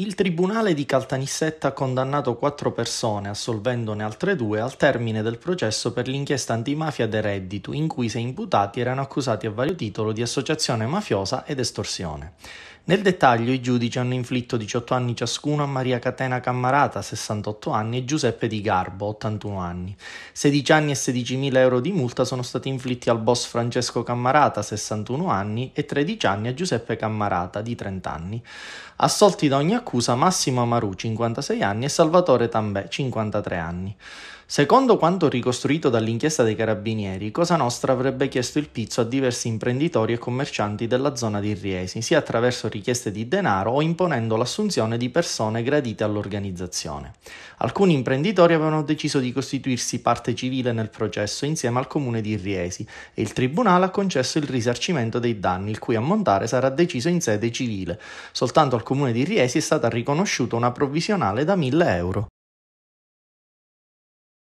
Il tribunale di Caltanissetta ha condannato quattro persone, assolvendone altre due, al termine del processo per l'inchiesta antimafia De Reddito, in cui sei imputati erano accusati a vario titolo di associazione mafiosa ed estorsione. Nel dettaglio i giudici hanno inflitto 18 anni ciascuno a Maria Catena Cammarata, 68 anni, e Giuseppe Di Garbo, 81 anni. 16 anni e 16.000 euro di multa sono stati inflitti al boss Francesco Cammarata, 61 anni, e 13 anni a Giuseppe Cammarata, di 30 anni. Assolti da ogni accusa Massimo Amaru, 56 anni, e Salvatore Tambè, 53 anni. Secondo quanto ricostruito dall'inchiesta dei carabinieri, Cosa Nostra avrebbe chiesto il pizzo a diversi imprenditori e commercianti della zona di Riesi, sia attraverso richieste di denaro o imponendo l'assunzione di persone gradite all'organizzazione. Alcuni imprenditori avevano deciso di costituirsi parte civile nel processo insieme al comune di Riesi e il tribunale ha concesso il risarcimento dei danni, il cui ammontare sarà deciso in sede civile. Soltanto al comune di Riesi è stata riconosciuta una provvisionale da 1000 euro.